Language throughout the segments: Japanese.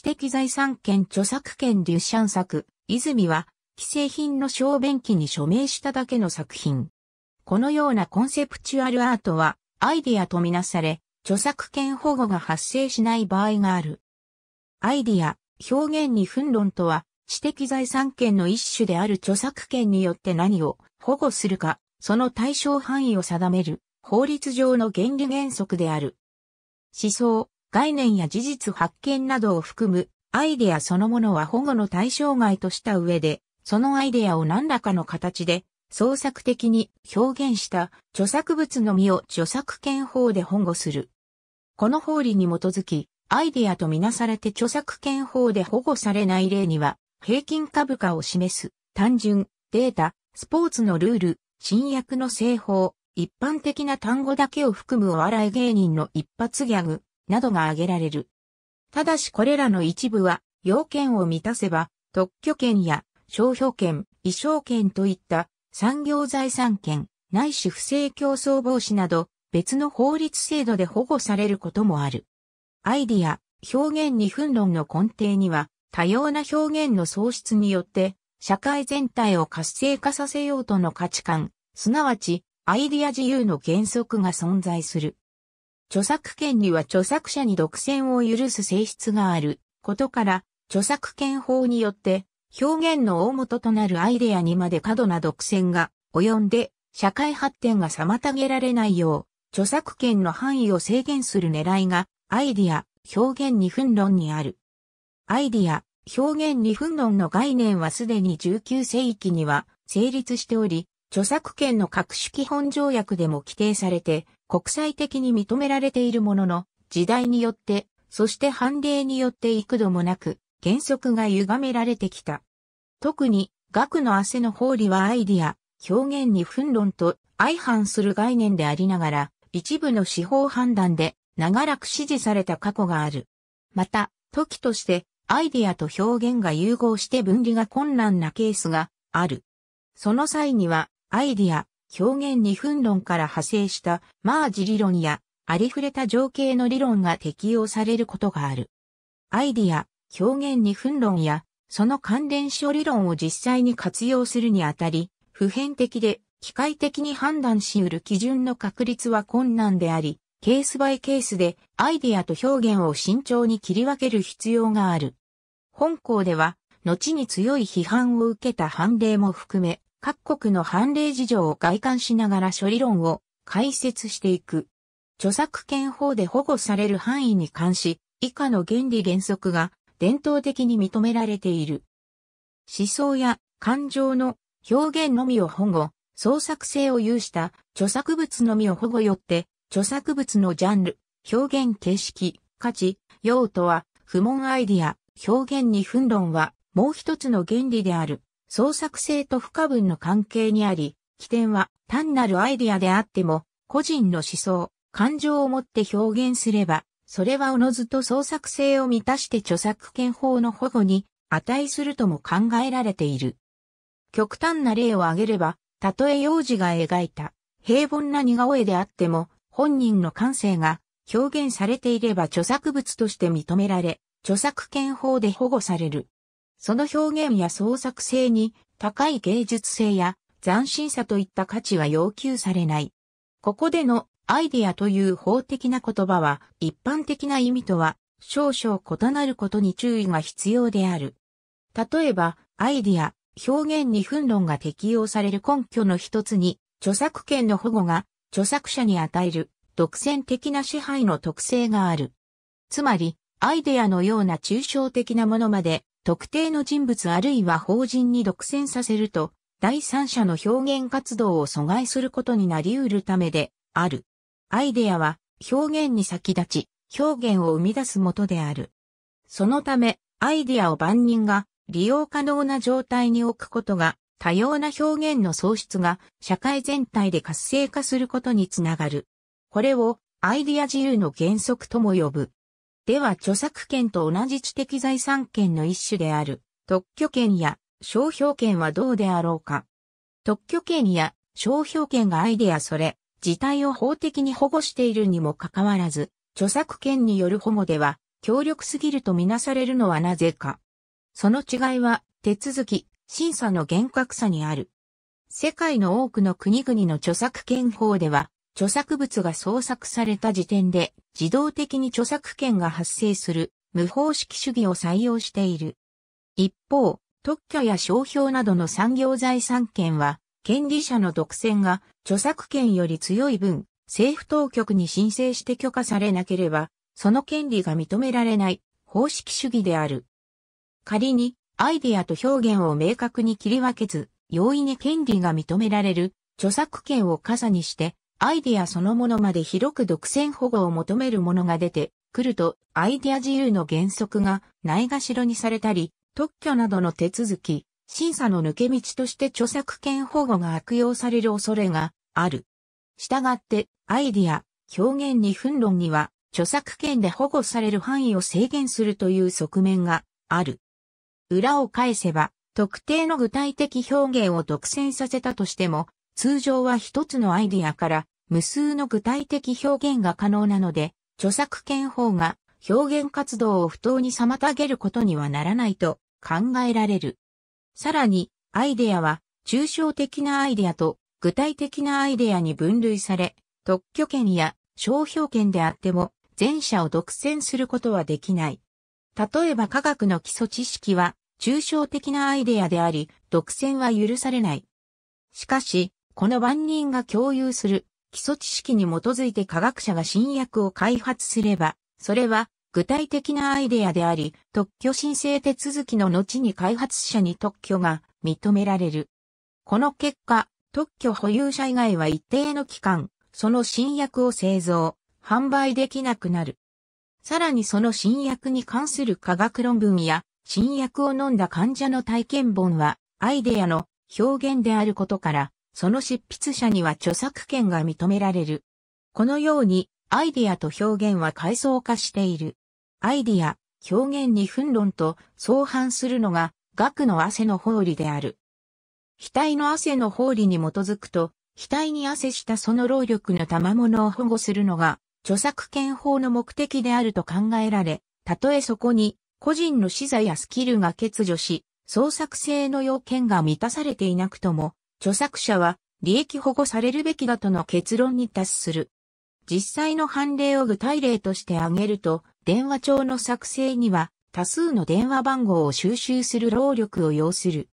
知的財産権著作権デュシャン作、泉は、既製品の小便器に署名しただけの作品。このようなコンセプチュアルアートは、アイディアとみなされ、著作権保護が発生しない場合がある。アイディア、表現に紛論とは、知的財産権の一種である著作権によって何を保護するか、その対象範囲を定める、法律上の原理原則である。思想、概念や事実発見などを含むアイデアそのものは保護の対象外とした上で、そのアイデアを何らかの形で創作的に表現した著作物のみを著作権法で保護する。この法理に基づき、アイデアとみなされて著作権法で保護されない例には、平均株価を示す、単純、データ、スポーツのルール、新薬の製法、一般的な単語だけを含むお笑い芸人の一発ギャグ、などが挙げられる。ただしこれらの一部は、要件を満たせば、特許権や商標権、衣装権といった産業財産権、ないし不正競争防止など、別の法律制度で保護されることもある。アイディア、表現に分論の根底には、多様な表現の創出によって、社会全体を活性化させようとの価値観、すなわち、アイディア自由の原則が存在する。著作権には著作者に独占を許す性質があることから、著作権法によって表現の大元となるアイデアにまで過度な独占が及んで社会発展が妨げられないよう、著作権の範囲を制限する狙いがアイディア、表現に分論にある。アイディア、表現に分論の概念はすでに19世紀には成立しており、著作権の各種基本条約でも規定されて国際的に認められているものの、時代によって、そして判例によって幾度もなく、原則が歪められてきた。特に、学の汗の法理はアイディア、表現に紛論と相反する概念でありながら、一部の司法判断で長らく支持された過去がある。また、時としてアイディアと表現が融合して分離が困難なケースがある。その際には、アイディア、表現二分論から派生したマージ理論やありふれた情景の理論が適用されることがある。アイディア、表現二分論やその関連書理論を実際に活用するにあたり、普遍的で機械的に判断し得る基準の確立は困難であり、ケースバイケースでアイディアと表現を慎重に切り分ける必要がある。本校では、後に強い批判を受けた判例も含め、各国の判例事情を外観しながら処理論を解説していく。著作権法で保護される範囲に関し、以下の原理原則が伝統的に認められている。思想や感情の表現のみを保護、創作性を有した著作物のみを保護よって、著作物のジャンル、表現形式、価値、用途は、不問アイディア、表現に分論は、もう一つの原理である。創作性と不可分の関係にあり、起点は単なるアイディアであっても、個人の思想、感情をもって表現すれば、それはおのずと創作性を満たして著作権法の保護に値するとも考えられている。極端な例を挙げれば、たとえ幼児が描いた平凡な似顔絵であっても、本人の感性が表現されていれば著作物として認められ、著作権法で保護される。その表現や創作性に高い芸術性や斬新さといった価値は要求されない。ここでのアイディアという法的な言葉は一般的な意味とは少々異なることに注意が必要である。例えば、アイディア、表現に憤論が適用される根拠の一つに、著作権の保護が著作者に与える独占的な支配の特性がある。つまり、アイデアのような抽象的なものまで特定の人物あるいは法人に独占させると、第三者の表現活動を阻害することになり得るためである。アイデアは表現に先立ち、表現を生み出すもとである。そのため、アイデアを万人が利用可能な状態に置くことが、多様な表現の創出が社会全体で活性化することにつながる。これをアイデア自由の原則とも呼ぶ。では著作権と同じ知的財産権の一種である特許権や商標権はどうであろうか。特許権や商標権がアイデアそれ自体を法的に保護しているにもかかわらず、著作権による保護では強力すぎるとみなされるのはなぜか。その違いは手続き、審査の厳格さにある。世界の多くの国々の著作権法では、著作物が創作された時点で自動的に著作権が発生する無方式主義を採用している。一方、特許や商標などの産業財産権は、権利者の独占が著作権より強い分、政府当局に申請して許可されなければ、その権利が認められない方式主義である。仮に、アイデアと表現を明確に切り分けず、容易に権利が認められる著作権を傘にして、アイディアそのものまで広く独占保護を求めるものが出てくると、アイディア自由の原則がないがしろにされたり、特許などの手続き、審査の抜け道として著作権保護が悪用される恐れがある。したがって、アイディア、表現に紛論には、著作権で保護される範囲を制限するという側面がある。裏を返せば、特定の具体的表現を独占させたとしても、通常は一つのアイディアから無数の具体的表現が可能なので、著作権法が表現活動を不当に妨げることにはならないと考えられる。さらに、アイデアは抽象的なアイデアと具体的なアイデアに分類され、特許権や商標権であっても前者を独占することはできない。例えば科学の基礎知識は抽象的なアイデアであり、独占は許されない。しかし、この万人が共有する基礎知識に基づいて科学者が新薬を開発すれば、それは具体的なアイデアであり、特許申請手続きの後に開発者に特許が認められる。この結果、特許保有者以外は一定の期間、その新薬を製造、販売できなくなる。さらにその新薬に関する科学論文や、新薬を飲んだ患者の体験本は、アイデアの表現であることから、その執筆者には著作権が認められる。このように、アイディアと表現は階層化している。アイディア、表現に分論と相反するのが、学の汗の法理である。額の汗の法理に基づくと、額に汗したその労力の賜物を保護するのが、著作権法の目的であると考えられ、たとえそこに、個人の資材やスキルが欠如し、創作性の要件が満たされていなくとも、著作者は利益保護されるべきだとの結論に達する。実際の判例を具体例として挙げると、電話帳の作成には多数の電話番号を収集する労力を要する。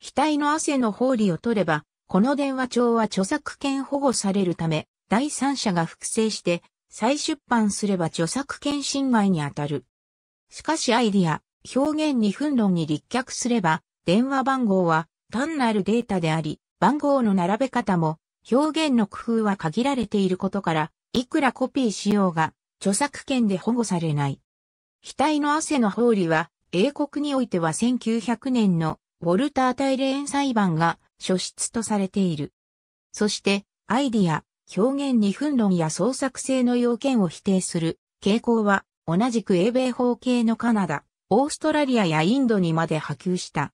額の汗の法理を取れば、この電話帳は著作権保護されるため、第三者が複製して再出版すれば著作権侵害にあたる。しかしアイディア、表現に憤論に立脚すれば、電話番号は単なるデータであり、番号の並べ方も表現の工夫は限られていることから、いくらコピーしようが著作権で保護されない。額の汗の法理は英国においては1900年のウォルター・タイレーン裁判が初出とされている。そして、アイディア、表現に憤論や創作性の要件を否定する傾向は同じく英米法系のカナダ、オーストラリアやインドにまで波及した。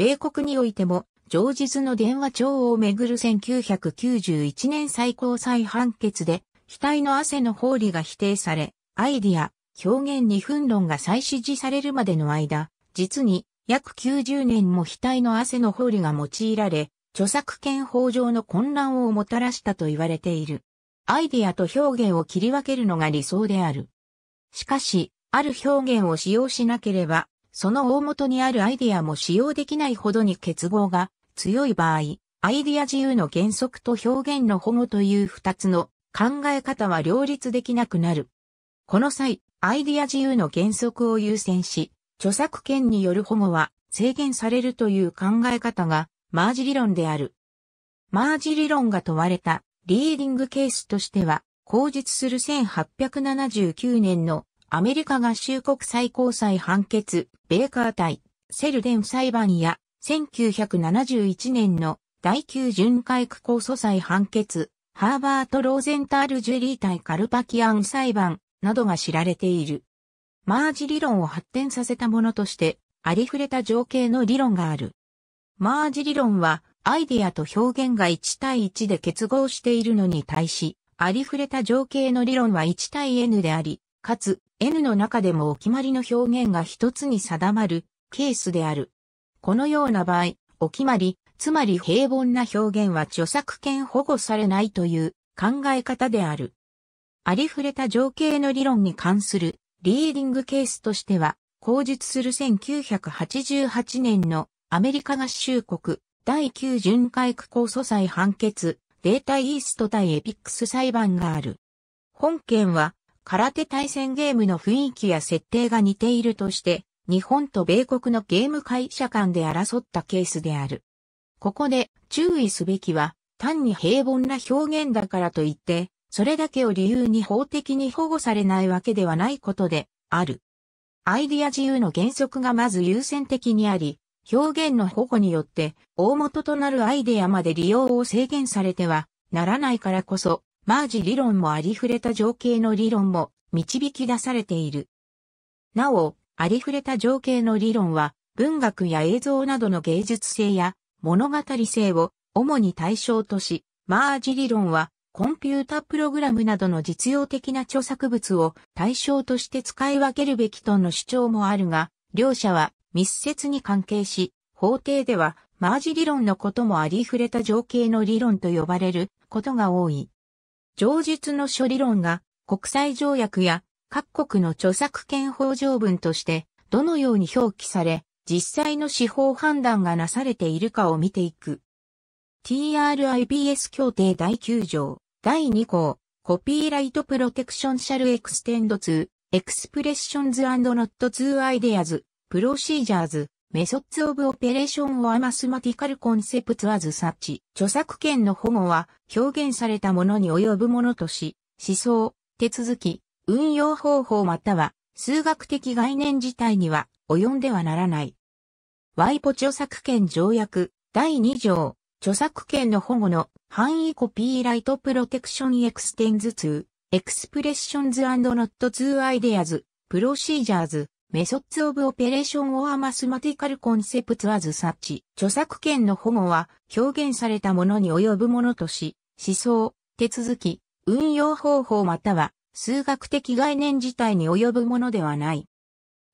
米国においても、上日の電話帳をめぐる1991年最高裁判決で、額の汗の法理が否定され、アイディア、表現に憤論が再指示されるまでの間、実に約90年も額の汗の法理が用いられ、著作権法上の混乱をもたらしたと言われている。アイディアと表現を切り分けるのが理想である。しかし、ある表現を使用しなければ、その大元にあるアイディアも使用できないほどに結合が強い場合、アイディア自由の原則と表現の保護という二つの考え方は両立できなくなる。この際、アイディア自由の原則を優先し、著作権による保護は制限されるという考え方がマージ理論である。マージ理論が問われたリーディングケースとしては、口述する1879年のアメリカ合衆国最高裁判決、ベーカー対、セルデン裁判や、1971年の第9巡回区控訴裁判決、ハーバート・ローゼンタール・ジュリー対カルパキアン裁判などが知られている。マージ理論を発展させたものとして、ありふれた情景の理論がある。マージ理論は、アイデアと表現が1対1で結合しているのに対し、ありふれた情景の理論は1対 N であり、かつ N の中でもお決まりの表現が一つに定まるケースである。このような場合、お決まり、つまり平凡な表現は著作権保護されないという考え方である。ありふれた情景の理論に関するリーディングケースとしては、口述する1988年のアメリカ合衆国第9巡回区控訴裁判決データイースト対エピックス裁判がある。本件は空手対戦ゲームの雰囲気や設定が似ているとして、日本と米国のゲーム会社間で争ったケースである。ここで注意すべきは、単に平凡な表現だからといって、それだけを理由に法的に保護されないわけではないことである。アイディア自由の原則がまず優先的にあり、表現の保護によって大元となるアイデアまで利用を制限されてはならないからこそ、マージ理論もありふれた情景の理論も導き出されている。なお、ありふれた情景の理論は、文学や映像などの芸術性や物語性を主に対象とし、マージ理論は、コンピュータプログラムなどの実用的な著作物を対象として使い分けるべきとの主張もあるが、両者は密接に関係し、法廷ではマージ理論のこともありふれた情景の理論と呼ばれることが多い。上述の処理論が国際条約や各国の著作権法条文としてどのように表記され、実際の司法判断がなされているかを見ていく。TRIPS 協定第9条、第2項、コピーライトプロテクションシャルエクステンドツーエクスプレッションズノットツーアイデアズ、プロシージャーズ、メソッツ・オブ・オペレーション・オア・マスマティカル・コンセプツ・アズ・サッチ。著作権の保護は表現されたものに及ぶものとし、思想、手続き、運用方法または数学的概念自体には及んではならない。ワイポ著作権条約第2条著作権の保護の範囲コピーライトプロテクションエクステンズ2エクスプレッションズノット2アイデアズプロシージャーズメソッツ・オブ・オペレーション・オア・マスマティカル・コンセプツ・アズ・サッチ。著作権の保護は表現されたものに及ぶものとし、思想、手続き、運用方法または数学的概念自体に及ぶものではない。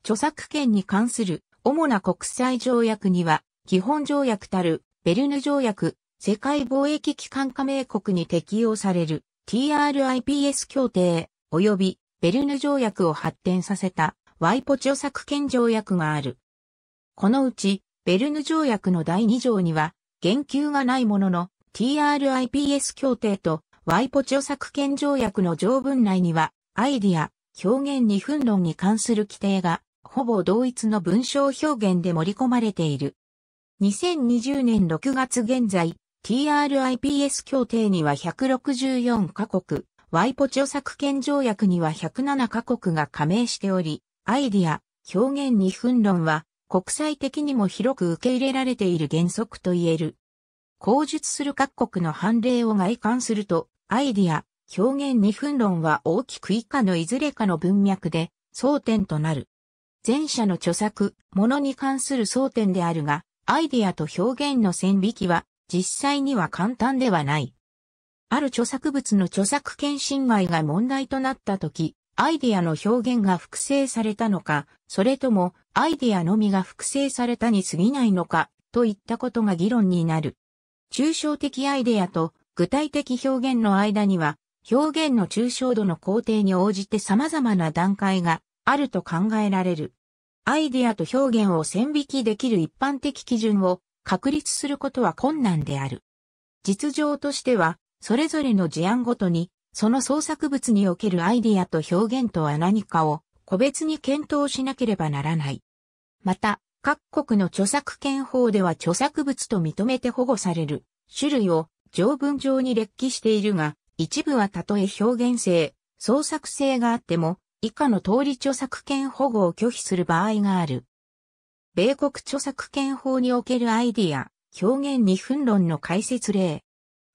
著作権に関する主な国際条約には、基本条約たるベルヌ条約、世界貿易機関加盟国に適用される TRIPS 協定及びベルヌ条約を発展させたワイポ著作権条約がある。このうち、ベルヌ条約の第2条には、言及がないものの、TRIPS 協定と、ワイポ著作権条約の条文内には、アイディア、表現に分論に関する規定が、ほぼ同一の文章表現で盛り込まれている。2020年6月現在、TRIPS 協定には164カ国、ワイポ著作権条約には107カ国が加盟しており、アイディア、表現二分論は、国際的にも広く受け入れられている原則と言える。口述する各国の判例を外観すると、アイディア、表現二分論は大きく以下のいずれかの文脈で争点となる。前者の著作、ものに関する争点であるが、アイディアと表現の線引きは実際には簡単ではない。ある著作物の著作権侵害が問題となった時、アイディアの表現が複製されたのか、それともアイディアのみが複製されたに過ぎないのか、といったことが議論になる。抽象的アイデアと具体的表現の間には、表現の抽象度の工程に応じて様々な段階があると考えられる。アイデアと表現を線引きできる一般的基準を確立することは困難である。実情としては、それぞれの事案ごとにその創作物におけるアイディアと表現とは何かを個別に検討しなければならない。また、各国の著作権法では著作物と認めて保護される種類を条文上に列記しているが、一部はたとえ表現性、創作性があっても、以下の通り著作権保護を拒否する場合がある。米国著作権法におけるアイディア、表現二分論の解説例。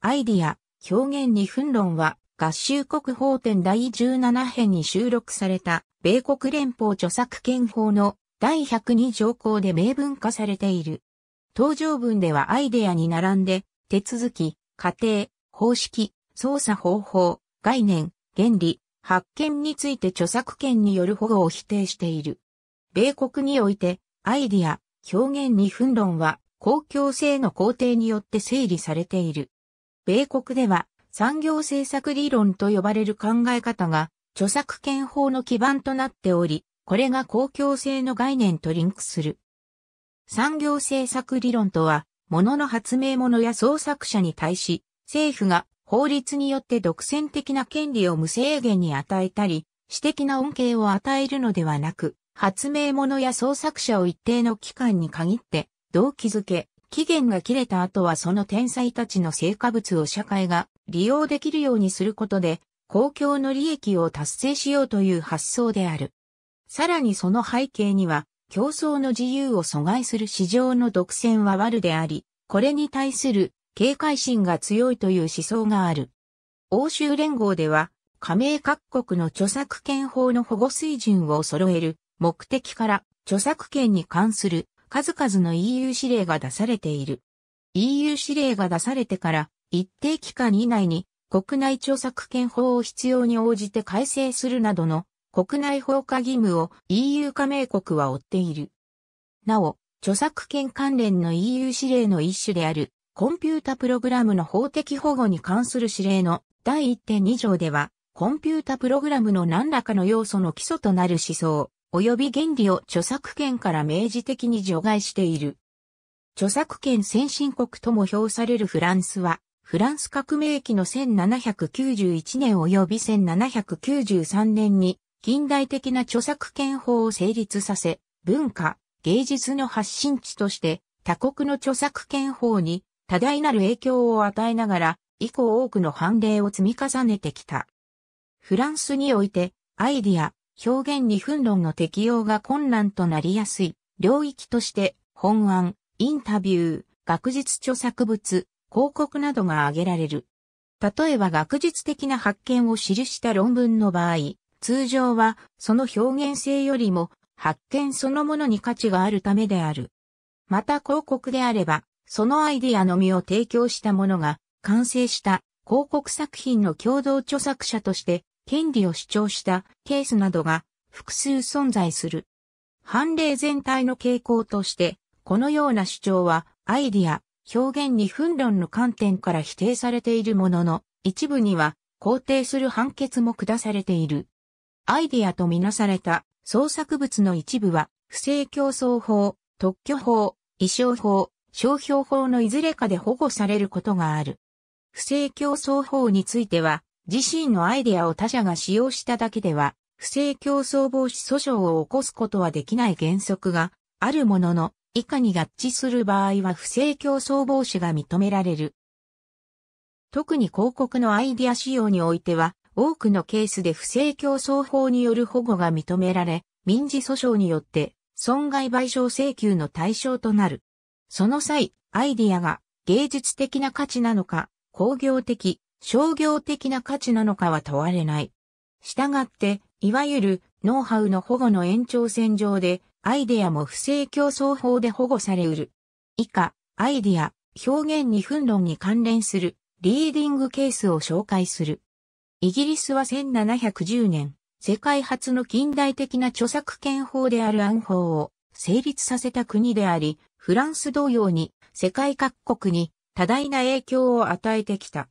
アイディア、表現二分論は、合衆国法典第17編に収録された、米国連邦著作権法の第102条項で明文化されている。登場文ではアイデアに並んで、手続き、過程、方式、操作方法、概念、原理、発見について著作権による保護を否定している。米国において、アイディア、表現に分論は、公共性の肯定によって整理されている。米国では、産業政策理論と呼ばれる考え方が著作権法の基盤となっており、これが公共性の概念とリンクする。産業政策理論とは、物の発明物や創作者に対し、政府が法律によって独占的な権利を無制限に与えたり、私的な恩恵を与えるのではなく、発明物や創作者を一定の期間に限って、動機づけ、期限が切れた後はその天才たちの成果物を社会が利用できるようにすることで、公共の利益を達成しようという発想である。さらにその背景には、競争の自由を阻害する市場の独占は悪であり、これに対する警戒心が強いという思想がある。欧州連合では、加盟各国の著作権法の保護水準を揃える目的から著作権に関する数々の EU 指令が出されている。EU 指令が出されてから一定期間以内に国内著作権法を必要に応じて改正するなどの国内法化義務を EU 加盟国は負っている。なお、著作権関連の EU 指令の一種であるコンピュータプログラムの法的保護に関する指令の第1.2条では、コンピュータプログラムの何らかの要素の基礎となる思想、及び原理を著作権から明示的に除外している。著作権先進国とも評されるフランスは、フランス革命期の1791年及び1793年に近代的な著作権法を成立させ、文化、芸術の発信地として他国の著作権法に多大なる影響を与えながら、以降多くの判例を積み重ねてきた。フランスにおいて、アイディア、表現に憤論の適用が困難となりやすい領域として本案、インタビュー、学術著作物、広告などが挙げられる。例えば学術的な発見を記した論文の場合、通常はその表現性よりも発見そのものに価値があるためである。また広告であれば、そのアイディアのみを提供したものが完成した広告作品の共同著作者として権利を主張したケースなどが複数存在する。判例全体の傾向として、このような主張はアイディア、表現に紛論の観点から否定されているものの、一部には肯定する判決も下されている。アイディアとみなされた創作物の一部は、不正競争法、特許法、衣装法、商標法のいずれかで保護されることがある。不正競争法については、自身のアイデアを他者が使用しただけでは、不正競争防止訴訟を起こすことはできない原則があるものの、以下に合致する場合は不正競争防止が認められる。特に広告のアイデア使用においては、多くのケースで不正競争法による保護が認められ、民事訴訟によって損害賠償請求の対象となる。その際、アイディアが芸術的な価値なのか、工業的、商業的な価値なのかは問われない。したがって、いわゆるノウハウの保護の延長線上で、アイデアも不正競争法で保護されうる。以下、アイデア、表現に分論に関連するリーディングケースを紹介する。イギリスは1710年、世界初の近代的な著作権法である暗法を成立させた国であり、フランス同様に世界各国に多大な影響を与えてきた。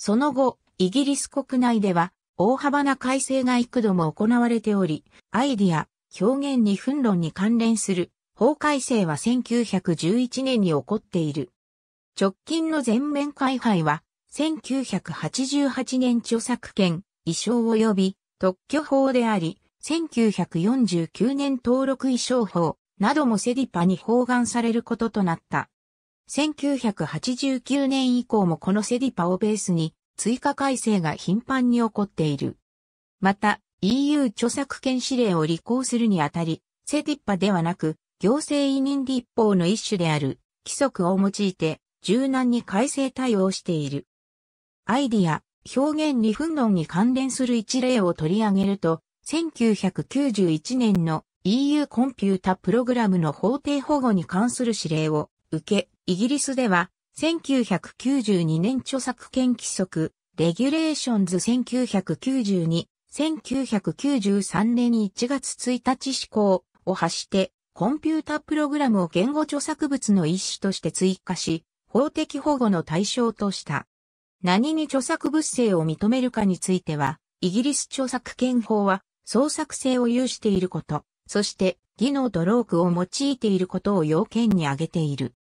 その後、イギリス国内では大幅な改正が幾度も行われており、アイディア、表現に紛論に関連する法改正は1911年に起こっている。直近の全面開廃は、1988年著作権、遺書及び特許法であり、1949年登録遺書法などもセディパに包含されることとなった。1989年以降もこのセディパをベースに追加改正が頻繁に起こっている。また EU 著作権指令を履行するにあたり、セディパではなく行政委任立法の一種である規則を用いて柔軟に改正対応している。アイディア、表現理不論に関連する一例を取り上げると、1991年の EU コンピュータプログラムの法定保護に関する指令を受け、イギリスでは、1992年著作権規則、レギュレーションズ1992、1993年1月1日施行を発して、コンピュータプログラムを言語著作物の一種として追加し、法的保護の対象とした。何に著作物性を認めるかについては、イギリス著作権法は、創作性を有していること、そして、技能とロークを用いていることを要件に挙げている。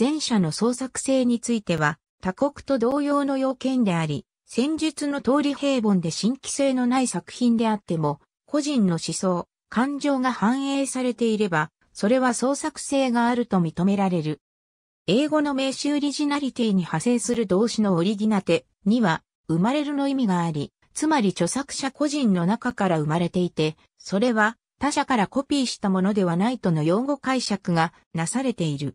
前者の創作性については、他国と同様の要件であり、戦術の通り平凡で新規性のない作品であっても、個人の思想、感情が反映されていれば、それは創作性があると認められる。英語の名詞オリジナリティに派生する動詞のオリギナテには、生まれるの意味があり、つまり著作者個人の中から生まれていて、それは他者からコピーしたものではないとの用語解釈がなされている。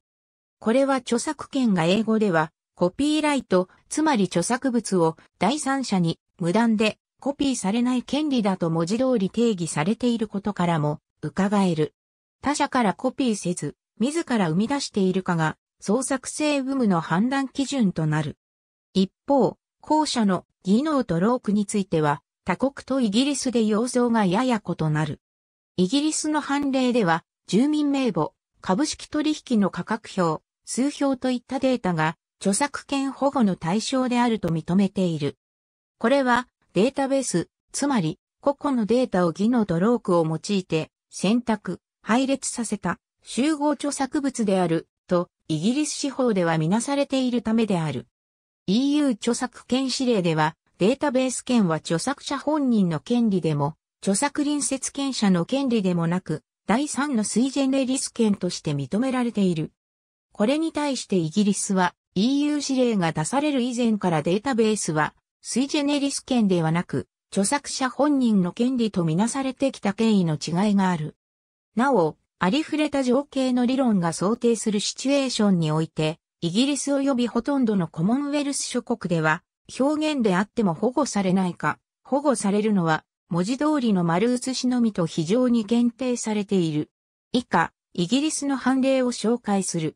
これは著作権が英語ではコピーライト、つまり著作物を第三者に無断でコピーされない権利だと文字通り定義されていることからも伺える。他者からコピーせず、自ら生み出しているかが創作性有無の判断基準となる。一方、後者の技能とロークについては、他国とイギリスで様相がやや異なる。イギリスの判例では、住民名簿、株式取引の価格表、数表といったデータが著作権保護の対象であると認めている。これはデータベース、つまり個々のデータを技能ドロークを用いて選択、配列させた集合著作物であるとイギリス司法ではみなされているためである。EU 著作権指令ではデータベース権は著作者本人の権利でも著作隣接権者の権利でもなく第3の水ジェネリス権として認められている。これに対してイギリスは EU 指令が出される以前からデータベースはスイジェネリス権ではなく著作者本人の権利とみなされてきた権威の違いがある。なお、ありふれた情景の理論が想定するシチュエーションにおいて、イギリス及びほとんどのコモンウェルス諸国では、表現であっても保護されないか、保護されるのは、文字通りの丸写しのみと非常に限定されている。以下、イギリスの判例を紹介する。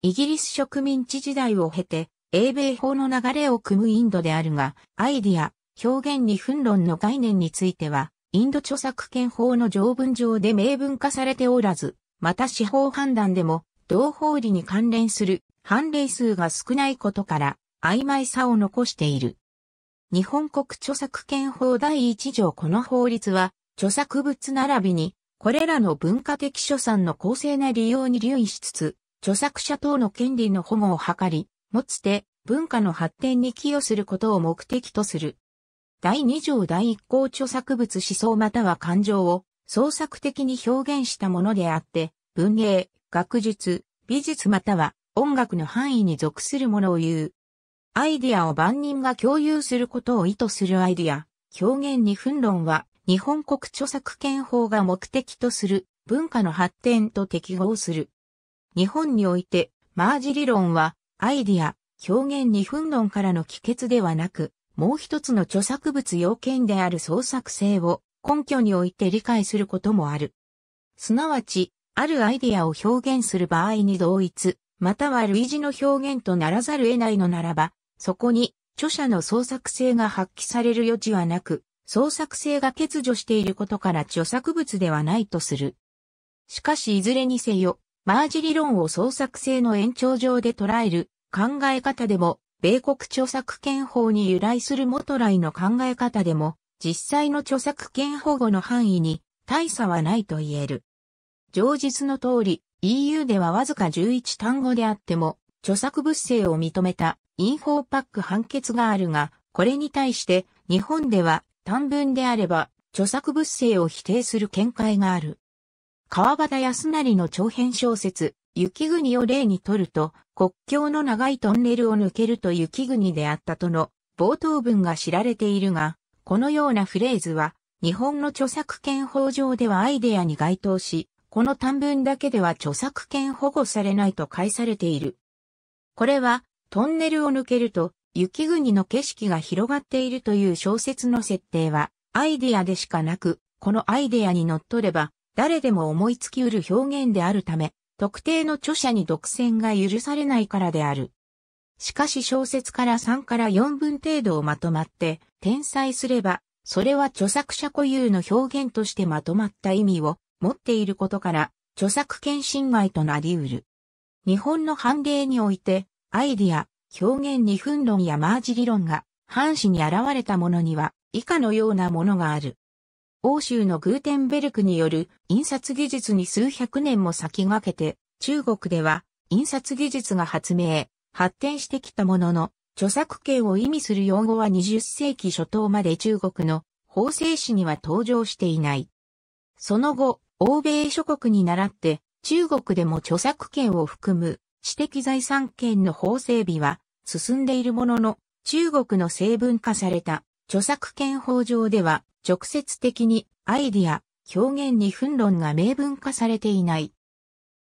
イギリス植民地時代を経て、英米法の流れを組むインドであるが、アイディア、表現に紛論の概念については、インド著作権法の条文上で明文化されておらず、また司法判断でも、同法理に関連する判例数が少ないことから、曖昧さを残している。日本国著作権法第1条この法律は、著作物並びに、これらの文化的所産の公正な利用に留意しつつ、著作者等の権利の保護を図り、もつて文化の発展に寄与することを目的とする。第2条第1項著作物思想または感情を創作的に表現したものであって、文芸、学術、美術または音楽の範囲に属するものを言う。アイディアを万人が共有することを意図するアイディア、表現に分論は日本国著作権法が目的とする文化の発展と適合する。日本において、マージ理論は、アイディア、表現に分論からの帰結ではなく、もう一つの著作物要件である創作性を根拠において理解することもある。すなわち、あるアイディアを表現する場合に同一、または類似の表現とならざる得ないのならば、そこに著者の創作性が発揮される余地はなく、創作性が欠如していることから著作物ではないとする。しかしいずれにせよ、マージ理論を創作性の延長上で捉える考え方でも、米国著作権法に由来する元来の考え方でも、実際の著作権保護の範囲に大差はないと言える。上述の通り、EU ではわずか11単語であっても、著作物性を認めたインフォーパック判決があるが、これに対して日本では短文であれば著作物性を否定する見解がある。川端康成の長編小説、雪国を例にとると、国境の長いトンネルを抜けると雪国であったとの冒頭文が知られているが、このようなフレーズは、日本の著作権法上ではアイデアに該当し、この短文だけでは著作権保護されないと返されている。これは、トンネルを抜けると、雪国の景色が広がっているという小説の設定は、アイデアでしかなく、このアイデアに乗っ取れば、誰でも思いつきうる表現であるため、特定の著者に独占が許されないからである。しかし小説から3から4分程度をまとまって、転載すれば、それは著作者固有の表現としてまとまった意味を持っていることから、著作権侵害となり得る。日本の判例において、アイディア、表現二分論やマージ理論が、半疇に現れたものには、以下のようなものがある。欧州のグーテンベルクによる印刷技術に数百年も先駆けて、中国では印刷技術が発明、発展してきたものの、著作権を意味する用語は20世紀初頭まで中国の法制史には登場していない。その後、欧米諸国に倣って、中国でも著作権を含む私的財産権の法整備は進んでいるものの、中国の成文化された著作権法上では、直接的にアイディア、表現に憤論が明文化されていない。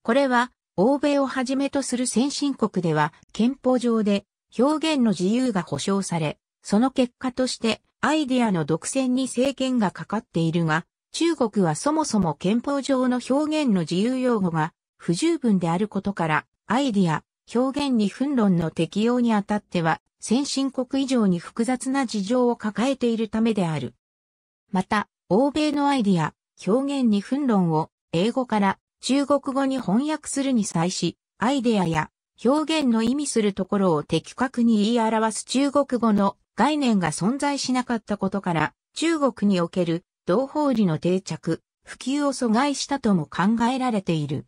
これは、欧米をはじめとする先進国では、憲法上で表現の自由が保障され、その結果としてアイディアの独占に制限がかかっているが、中国はそもそも憲法上の表現の自由用語が不十分であることから、アイディア、表現に憤論の適用にあたっては、先進国以上に複雑な事情を抱えているためである。また、欧米のアイディア、表現に紛論を英語から中国語に翻訳するに際し、アイデアや表現の意味するところを的確に言い表す中国語の概念が存在しなかったことから、中国における同法理の定着、普及を阻害したとも考えられている。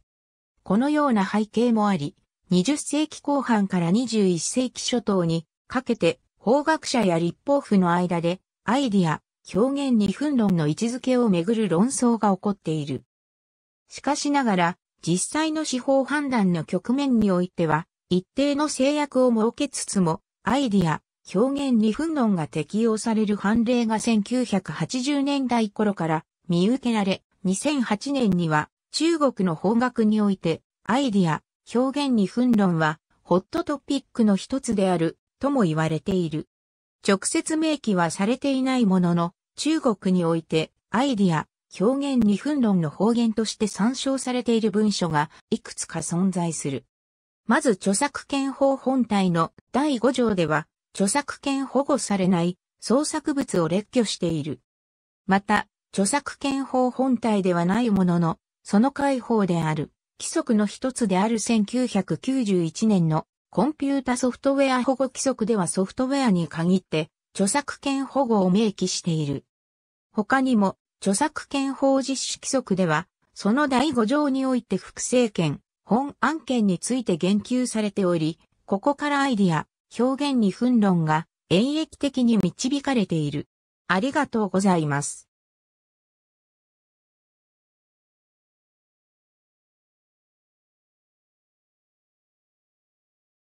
このような背景もあり、20世紀後半から21世紀初頭にかけて、法学者や立法府の間で、アイディア、表現に分論の位置づけをめぐる論争が起こっている。しかしながら、実際の司法判断の局面においては、一定の制約を設けつつも、アイディア、表現に分論が適用される判例が1980年代頃から見受けられ、2008年には中国の法学において、アイディア、表現に分論は、ホットトピックの一つであるとも言われている。直接明記はされていないものの、中国においてアイディア、表現に分論の方言として参照されている文書がいくつか存在する。まず著作権法本体の第5条では、著作権保護されない創作物を列挙している。また、著作権法本体ではないものの、その解放である、規則の一つである1991年のコンピュータソフトウェア保護規則ではソフトウェアに限って著作権保護を明記している。他にも著作権法実施規則ではその第5条において複製権、本案件について言及されており、ここからアイディア、表現に紛論が演繹的に導かれている。ありがとうございます。